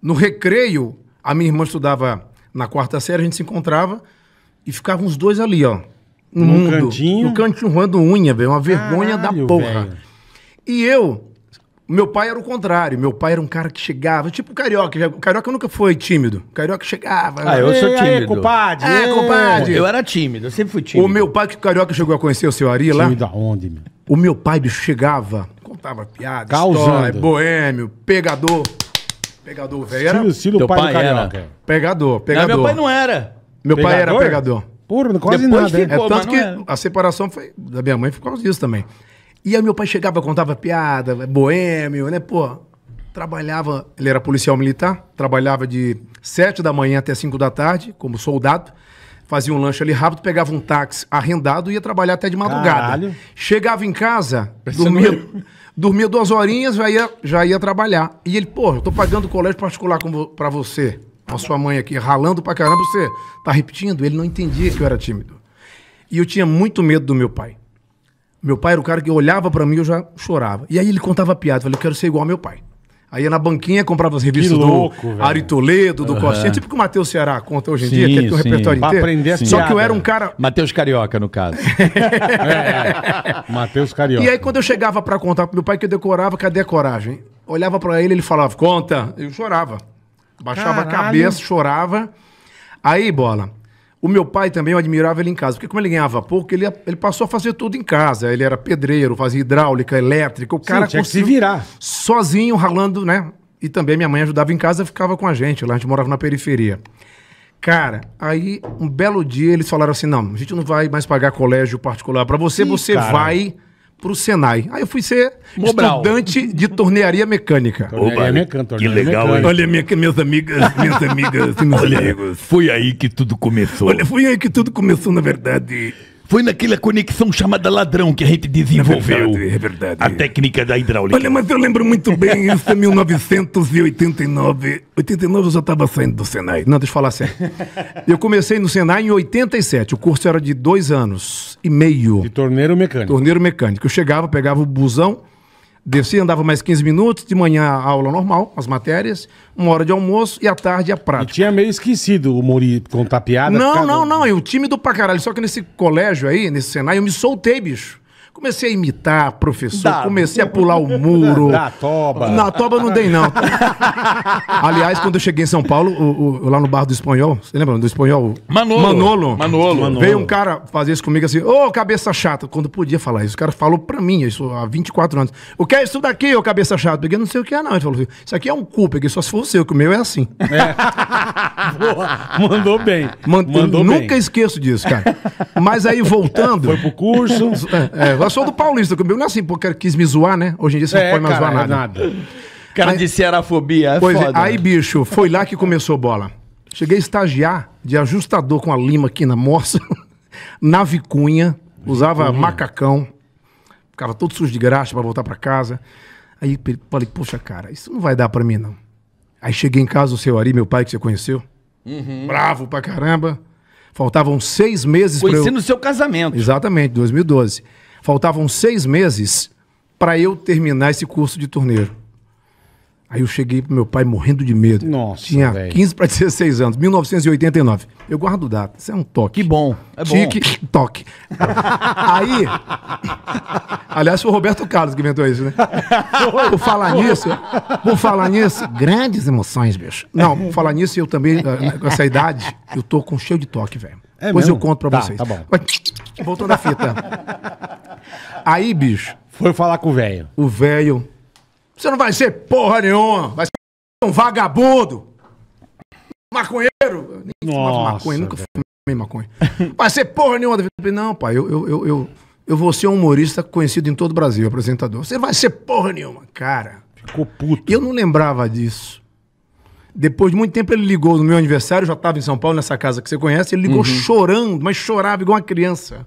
No recreio, a minha irmã estudava na quarta série, a gente se encontrava e ficavam os dois ali, ó. No, mundo, cantinho. No cantinho, roendo unha, velho. Uma vergonha Caralho, da porra. Véio. E eu, meu pai era o contrário. Meu pai era um cara que chegava, tipo o carioca. O carioca nunca foi tímido. O carioca chegava. Ah, eu sou tímido. Aê, compadre. É, compadre. Eu era tímido, eu sempre fui tímido. O meu pai, que o carioca chegou a conhecer o seu Ari lá. Tímido aonde, meu? O meu pai, bicho, chegava, contava piadas, Causando. história, boêmio, pegador. Pegador velho era. Estilo, pai, pai Era. Pegador, pegador. Não, meu pai não era. Meu pegador? pai era pegador. Porra, quase Depois nada. É ficou, é tanto que era. a separação foi da minha mãe foi por causa disso também. E aí meu pai chegava, contava piada, boêmio, né? Pô, trabalhava, ele era policial militar, trabalhava de 7 da manhã até 5 da tarde, como soldado. Fazia um lanche ali rápido, pegava um táxi arrendado e ia trabalhar até de madrugada. Caralho. Chegava em casa, dormia, Dormia duas horinhas, já ia, já ia trabalhar. E ele, pô, eu tô pagando colégio particular para você, a sua mãe aqui, ralando pra caramba, você tá repetindo? Ele não entendia que eu era tímido. E eu tinha muito medo do meu pai. Meu pai era o cara que olhava para mim e eu já chorava. E aí ele contava piada, eu falei, eu quero ser igual ao meu pai. Aí ia na banquinha, comprava as revistas louco, do Ari Toledo, do uhum. Costinha, tipo que o Matheus Ceará conta hoje em sim, dia, que é tem um repertório pra inteiro. Aprender sim. Só que eu era um cara. Matheus Carioca, no caso. é, é. Matheus Carioca. E aí, quando eu chegava para contar pro meu pai que eu decorava, cadê a coragem? Olhava para ele, ele falava, conta. Eu chorava. Baixava Caralho. a cabeça, chorava. Aí, bola. O meu pai também, eu admirava ele em casa, porque como ele ganhava pouco, ele, ele passou a fazer tudo em casa. Ele era pedreiro, fazia hidráulica, elétrica. O cara Sim, tinha que se virar. Sozinho, ralando, né? E também minha mãe ajudava em casa, ficava com a gente. Lá a gente morava na periferia. Cara, aí um belo dia eles falaram assim: não, a gente não vai mais pagar colégio particular. Para você, Ih, você vai pro Senai. Aí eu fui ser Mobral. estudante de tornearia mecânica. Tornearia mecânica, que legal, mecânica. Olha, minha, meus amigas, minhas amigas, meus Olha, amigos. Foi aí que tudo começou. Olha, foi aí que tudo começou, na verdade. Foi naquela conexão chamada ladrão que a gente desenvolveu. É verdade, é verdade. A técnica da hidráulica. Olha, mas eu lembro muito bem, isso é 1989. 89 eu já estava saindo do Senai. Não, deixa eu falar sério. Eu comecei no Senai em 87. O curso era de dois anos e meio. De torneiro mecânico. Torneiro mecânico. Eu chegava, pegava o busão Descia, andava mais 15 minutos, de manhã a aula normal, as matérias, uma hora de almoço e à tarde a prática. E tinha meio esquecido o Mori contar piada. Não, não, não, eu tímido pra caralho. Só que nesse colégio aí, nesse cenário eu me soltei, bicho. Comecei a imitar professor, Dá. comecei a pular o muro. Na toba. Na toba não dei, não. Aliás, quando eu cheguei em São Paulo, o, o, lá no bar do Espanhol, você lembra do Espanhol? Manolo. Manolo. Manolo. Veio um cara fazer isso comigo assim, ô, oh, cabeça chata. Quando podia falar isso, o cara falou pra mim, isso há 24 anos. O que é isso daqui, ô, cabeça chata? Peguei, não sei o que é, não. Ele falou assim, isso aqui é um cu, peguei só se for o seu, que o meu é assim. É. Boa. Mandou bem. Mandou, Mandou nunca bem. esqueço disso, cara. Mas aí, voltando... Foi pro curso. É, é, eu sou do paulista, comigo não é assim, porque quis me zoar, né? Hoje em dia você é, não pode mais zoar é nada. nada. Cara aí, de serafobia, é pois é, foda. É, aí, bicho, foi lá que começou a bola. Cheguei a estagiar de ajustador com a lima aqui na moça, na vicunha, usava macacão, ficava todo sujo de graxa para voltar para casa. Aí falei, poxa, cara, isso não vai dar para mim, não. Aí cheguei em casa, o seu Ari, meu pai que você conheceu, uhum. bravo pra caramba. Faltavam seis meses para eu... no seu casamento. Exatamente, 2012. Faltavam seis meses para eu terminar esse curso de torneiro. Aí eu cheguei pro meu pai morrendo de medo. Nossa, Tinha véio. 15 para 16 anos, 1989. Eu guardo data. Isso é um toque. Que bom. É Tique, bom. toque. Aí. Aliás, foi o Roberto Carlos que inventou isso, né? Por falar nisso, por falar nisso, grandes emoções, bicho. Não, por falar nisso, eu também, eh, eh, com essa idade, eu tô com cheio de toque, velho. É Depois mesmo? eu conto pra tá, vocês. Tá bom. Voltando à fita. Aí, bicho. Foi falar com o velho. O velho. Você não vai ser porra nenhuma. Vai ser um vagabundo. Maconheiro. Nem Nossa, maconha, nunca fumei maconha. Vai ser porra nenhuma da vida. Não, pai, eu, eu, eu, eu, eu vou ser um humorista conhecido em todo o Brasil, apresentador. Você vai ser porra nenhuma, cara. Ficou puto. Eu não lembrava disso. Depois de muito tempo ele ligou no meu aniversário, eu já estava em São Paulo, nessa casa que você conhece, ele ligou uhum. chorando, mas chorava igual uma criança.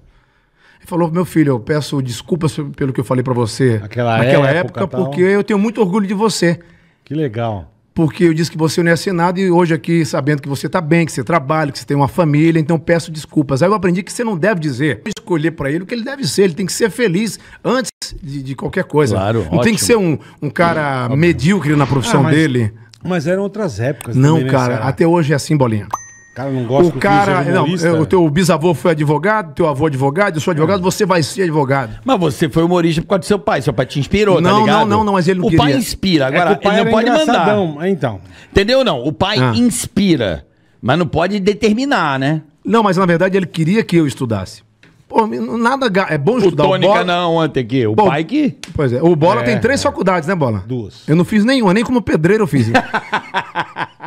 Ele falou meu filho, eu peço desculpas pelo que eu falei para você naquela, naquela época, época porque eu tenho muito orgulho de você. Que legal. Porque eu disse que você não é nada e hoje aqui, sabendo que você está bem, que você trabalha, que você tem uma família, então peço desculpas. Aí eu aprendi que você não deve dizer, escolher para ele o que ele deve ser, ele tem que ser feliz antes de, de qualquer coisa. Claro, não ótimo. tem que ser um, um cara é, medíocre na profissão ah, mas, dele. Mas eram outras épocas. Não, né, cara, até hoje é assim, Bolinha cara não gosta o cara, não, o teu bisavô foi advogado, teu avô advogado, eu sou advogado, é. você vai ser advogado. Mas você foi humorista por causa do seu pai, seu pai te inspirou, tá não, tá ligado? Não, não, não, mas ele não O queria. pai inspira, é agora é o pai ele não pode mandar. É, então. Entendeu não? O pai ah. inspira, mas não pode determinar, né? Não, mas na verdade ele queria que eu estudasse. Pô, nada é bom estudar o o Bola. não, ontem aqui. O pai que. Pois é. O Bola é, tem três é. faculdades, né, Bola? Duas. Eu não fiz nenhuma, nem como pedreiro eu fiz.